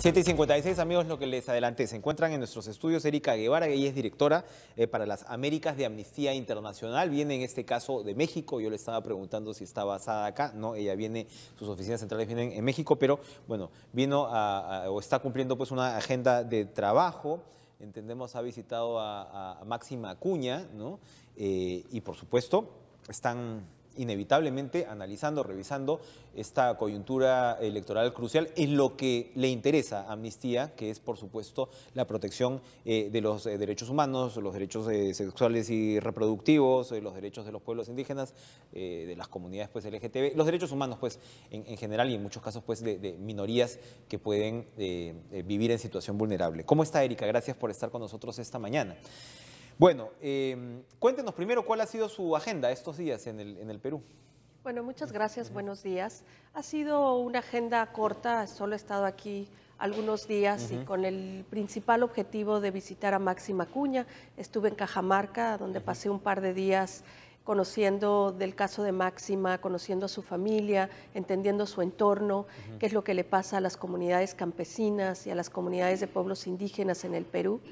7 y 56, amigos, lo que les adelanté. Se encuentran en nuestros estudios Erika Guevara, ella es directora eh, para las Américas de Amnistía Internacional. Viene en este caso de México. Yo le estaba preguntando si está basada acá. No, ella viene, sus oficinas centrales vienen en México, pero bueno, vino a, o está cumpliendo pues una agenda de trabajo. Entendemos ha visitado a, Máxima Acuña, ¿no? Eh, y por supuesto, están inevitablemente analizando, revisando esta coyuntura electoral crucial en lo que le interesa a Amnistía, que es por supuesto la protección eh, de los eh, derechos humanos, los derechos eh, sexuales y reproductivos, los derechos de los pueblos indígenas, de las comunidades pues LGTB, los derechos humanos pues en, general y en muchos casos pues de, de minorías que pueden vivir en situación vulnerable. ¿Cómo está Erika? Gracias por estar con nosotros esta mañana. Bueno, em, cuéntenos primero cuál ha sido su agenda estos días en el, Perú. Bueno, muchas gracias, buenos días. Ha sido una agenda corta, solo he estado aquí algunos días y con el principal objetivo de visitar a Máxima Cuña. Estuve en Cajamarca, donde pasé un par de días conociendo del caso de Máxima, conociendo a su familia, entendiendo su entorno, qué es lo que le pasa a las comunidades campesinas y a las comunidades de pueblos indígenas en el Perú.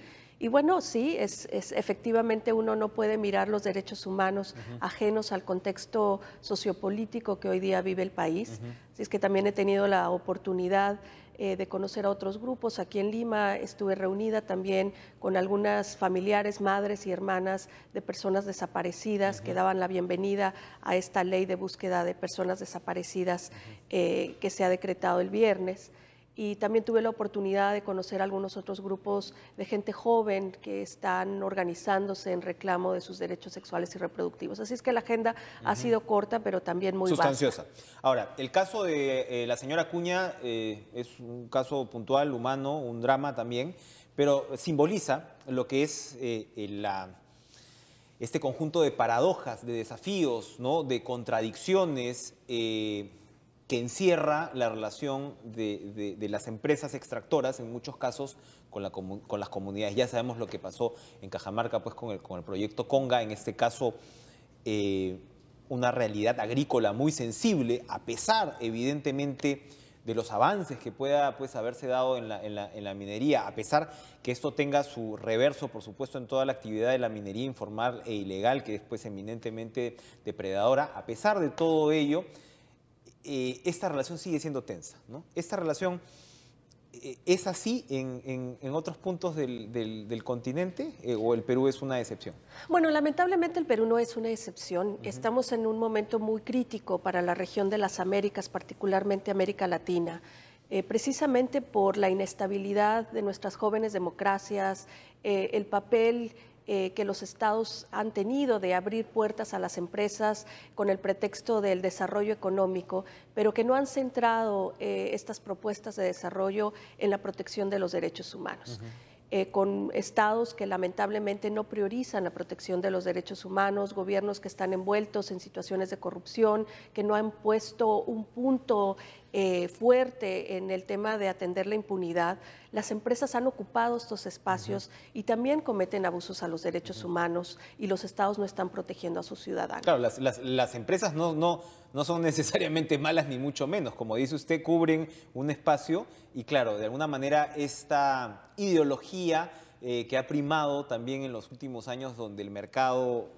Y bueno, sí, es, efectivamente uno no puede mirar los derechos humanos ajenos al contexto sociopolítico que hoy día vive el país. Así es que también he tenido la oportunidad eh, de conocer a otros grupos. Aquí en Lima estuve reunida también con algunas familiares, madres y hermanas de personas desaparecidas que daban la bienvenida a esta ley de búsqueda de personas desaparecidas eh, que se ha decretado el viernes y también tuve la oportunidad de conocer algunos otros grupos de gente joven que están organizándose en reclamo de sus derechos sexuales y reproductivos. Así es que la agenda ha sido corta, pero también muy sustanciosa. Ahora, el caso de eh, la señora Cuña eh, es un caso puntual, humano, un drama también, pero simboliza lo que es eh, la este conjunto de paradojas, de desafíos, ¿no? de contradicciones, que encierra la relación de, las empresas extractoras, en muchos casos, con, las comunidades. Ya sabemos lo que pasó en Cajamarca pues, con, el, proyecto Conga, en este caso eh, una realidad agrícola muy sensible, a pesar, evidentemente, de los avances que pueda pues, haberse dado en la, minería, a pesar que esto tenga su reverso, por supuesto, en toda la actividad de la minería informal e ilegal, que después eminentemente depredadora, a pesar de todo ello, eh, esta relación sigue siendo tensa. ¿no? Esta relación eh, es así en, otros puntos del, continente eh, o el Perú es una excepción. Bueno, lamentablemente el Perú no es una excepción. Estamos en un momento muy crítico para la región de las Américas, particularmente América Latina. precisamente por la inestabilidad de nuestras jóvenes democracias, el papel eh, que los estados han tenido de abrir puertas a las empresas con el pretexto del desarrollo económico, pero que no han centrado eh, estas propuestas de desarrollo en la protección de los derechos humanos. Eh, con estados que lamentablemente no priorizan la protección de los derechos humanos, gobiernos que están envueltos en situaciones de corrupción, que no han puesto un punto eh, fuerte en el tema de atender la impunidad, las empresas han ocupado estos espacios y también cometen abusos a los derechos humanos y los estados no están protegiendo a sus ciudadanos. Claro, las, empresas no, no, son necesariamente malas ni mucho menos. Como dice usted, cubren un espacio y claro, de alguna manera esta ideología... Eh, que ha primado también en los últimos años donde el mercado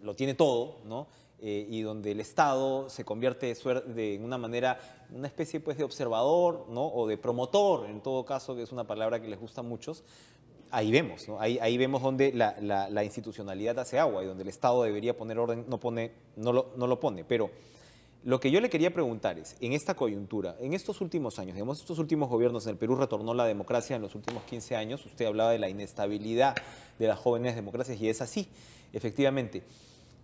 lo tiene todo, ¿no? Eh, y donde el Estado se convierte de, una manera, una especie pues de observador, ¿no? O de promotor, en todo caso, que es una palabra que les gusta a muchos. Ahí vemos, ahí, vemos donde la, institucionalidad hace agua y donde el Estado debería poner orden, no, pone, no, lo, no lo pone. Pero lo que yo le quería preguntar es, en esta coyuntura, en estos últimos años, digamos, estos últimos gobiernos en el Perú retornó la democracia en los últimos 15 años, usted hablaba de la inestabilidad de las jóvenes democracias y es así, efectivamente.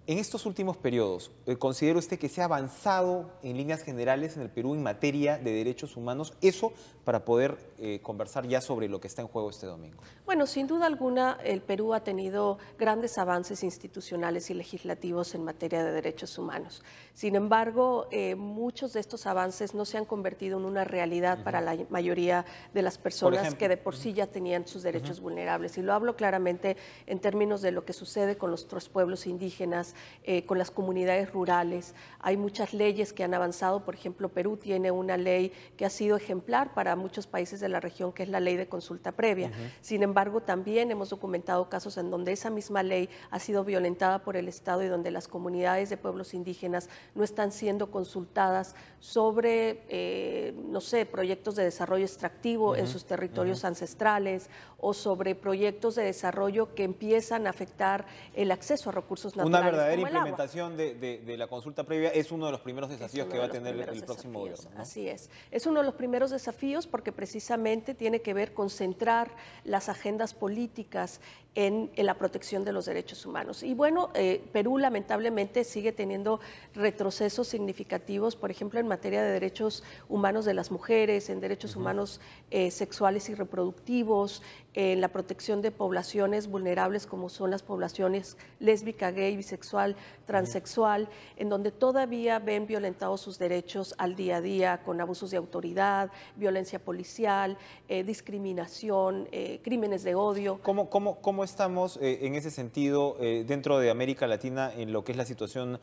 En estos últimos periodos, eh, considero usted que se ha avanzado en líneas generales en el Perú en materia de derechos humanos? ¿Eso para poder eh, conversar ya sobre lo que está en juego este domingo? Bueno, sin duda alguna, el Perú ha tenido grandes avances institucionales y legislativos en materia de derechos humanos. Sin embargo, eh, muchos de estos avances no se han convertido en una realidad para la mayoría de las personas que de por sí ya tenían sus derechos vulnerables. Y lo hablo claramente en términos de lo que sucede con tres pueblos indígenas, eh, con las comunidades rurales. Hay muchas leyes que han avanzado. Por ejemplo, Perú tiene una ley que ha sido ejemplar para muchos países de la región, que es la ley de consulta previa. Sin embargo, también hemos documentado casos en donde esa misma ley ha sido violentada por el Estado y donde las comunidades de pueblos indígenas no están siendo consultadas sobre, eh, no sé, proyectos de desarrollo extractivo en sus territorios ancestrales o sobre proyectos de desarrollo que empiezan a afectar el acceso a recursos naturales. Una verdadera implementación De, de, la consulta previa es uno de los primeros desafíos que va a tener el, próximo gobierno. Así es. Es uno de los primeros desafíos porque precisamente tiene que ver con centrar las agendas políticas en, la protección de los derechos humanos. Y bueno, eh, Perú lamentablemente sigue teniendo retrocesos significativos, por ejemplo, en materia de derechos humanos de las mujeres, en derechos humanos eh, sexuales y reproductivos, en la protección de poblaciones vulnerables como son las poblaciones lésbica, gay, bisexual, transexual, en donde todavía ven violentados sus derechos al día a día con abusos de autoridad, violencia policial, eh, discriminación, crímenes de odio. ¿Cómo, cómo, cómo estamos eh, en ese sentido eh, dentro de América Latina en lo que es la situación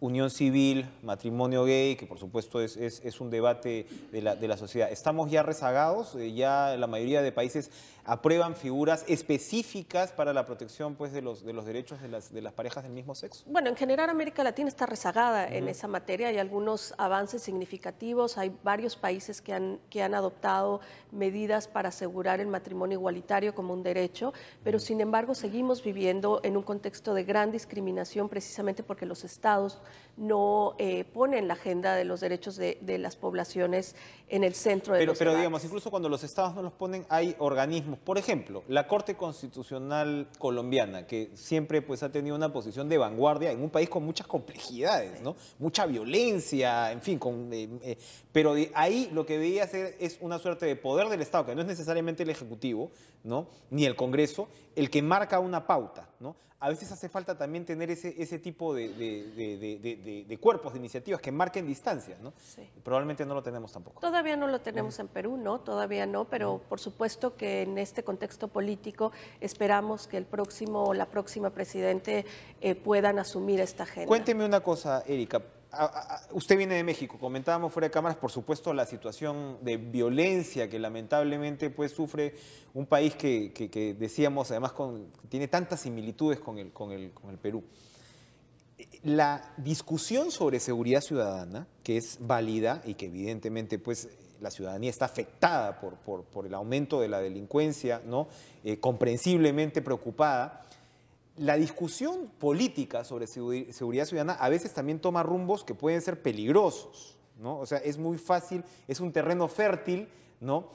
unión civil, matrimonio gay, que por supuesto es, es, un debate de la, sociedad. Estamos ya rezagados, eh, ya la mayoría de países aprueban figuras específicas para la protección pues, de, los, derechos de las, de las parejas del mismo sexo. Bueno, en general América Latina está rezagada en esa materia, hay algunos avances significativos, hay varios países que han, que han adoptado medidas para asegurar el matrimonio igualitario como un derecho, pero sin embargo seguimos viviendo en un contexto de gran discriminación precisamente porque los estados no eh, ponen la agenda de los derechos de, las poblaciones en el centro de pero, los Pero digamos, incluso cuando los estados no los ponen, hay organismos. Por ejemplo, la Corte Constitucional colombiana, que siempre pues, ha tenido una posición de vanguardia en un país con muchas complejidades, ¿no? Mucha violencia, en fin, con, eh, eh, pero ahí lo que veía hacer es una suerte de poder del Estado, que no es necesariamente el Ejecutivo, ¿no? Ni el Congreso, el que marca una pauta, ¿no? a veces hace falta también tener ese, ese tipo de, cuerpos, de iniciativas que marquen distancia. ¿no? Probablemente no lo tenemos tampoco. Todavía no lo tenemos en Perú, ¿no? Todavía no, pero por supuesto que en este contexto político esperamos que el próximo o la próxima presidente eh, puedan asumir esta agenda. Cuénteme una cosa, Erika usted viene de México, comentábamos fuera de cámaras, por supuesto, la situación de violencia que lamentablemente pues, sufre un país que, decíamos, además, tiene tantas similitudes con el, Perú. La discusión sobre seguridad ciudadana, que es válida y que evidentemente pues, la ciudadanía está afectada por, el aumento de la delincuencia, ¿no? Eh, comprensiblemente preocupada, la discusión política sobre seguridad ciudadana a veces también toma rumbos que pueden ser peligrosos, ¿no? O sea, es muy fácil, es un terreno fértil, ¿no?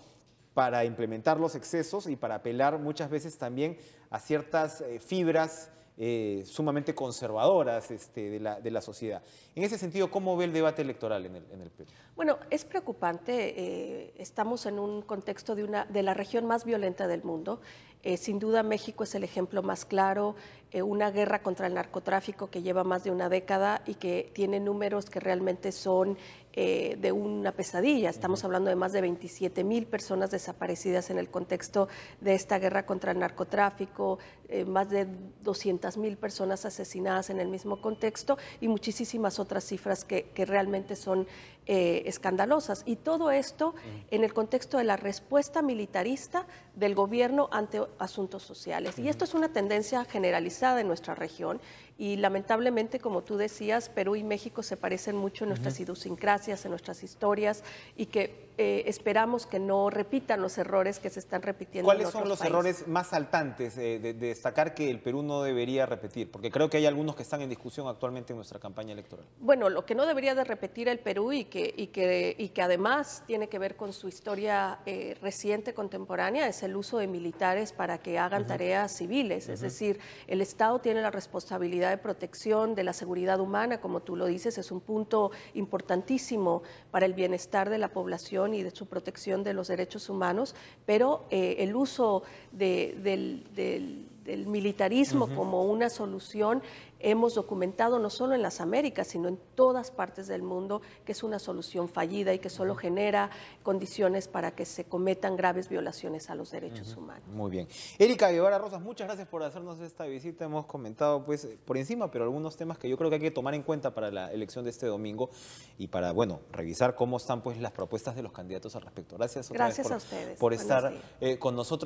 Para implementar los excesos y para apelar muchas veces también a ciertas eh, fibras eh, sumamente conservadoras este, de, la, sociedad. En ese sentido, ¿cómo ve el debate electoral en el, en Perú? Bueno, es preocupante. Eh, estamos en un contexto de, una, de la región más violenta del mundo. Eh, sin duda México es el ejemplo más claro, una guerra contra el narcotráfico que lleva más de una década y que tiene números que realmente son eh, de una pesadilla. Estamos hablando de más de 27 mil personas desaparecidas en el contexto de esta guerra contra el narcotráfico, eh, más de 200 mil personas asesinadas en el mismo contexto y muchísimas otras cifras que, realmente son eh, escandalosas. Y todo esto en el contexto de la respuesta militarista del gobierno ante asuntos sociales. Y esto es una tendencia generalizada en nuestra región y lamentablemente, como tú decías, Perú y México se parecen mucho en nuestras idiosincrasias en nuestras historias y que eh, esperamos que no repitan los errores que se están repitiendo. ¿Cuáles son los errores más saltantes eh, de, destacar que el Perú no debería repetir? Porque creo que hay algunos que están en discusión actualmente en nuestra campaña electoral. Bueno, lo que no debería de repetir el Perú y que, y que, y que además tiene que ver con su historia eh, reciente, contemporánea, es el uso de militares para que hagan tareas civiles. Es decir, el Estado tiene la responsabilidad de protección de la seguridad humana, como tú lo dices, es un punto importantísimo para el bienestar de la población y de su protección de los derechos humanos, pero eh, el uso de, del el militarismo como una solución hemos documentado no solo en las Américas, sino en todas partes del mundo, que es una solución fallida y que solo genera condiciones para que se cometan graves violaciones a los derechos humanos. Muy bien. Erika Guevara Rosas, muchas gracias por hacernos esta visita. Hemos comentado pues por encima, pero algunos temas que yo creo que hay que tomar en cuenta para la elección de este domingo y para, bueno, revisar cómo están pues las propuestas de los candidatos al respecto. Gracias. Otra gracias a ustedes. Por estar eh, con nosotros.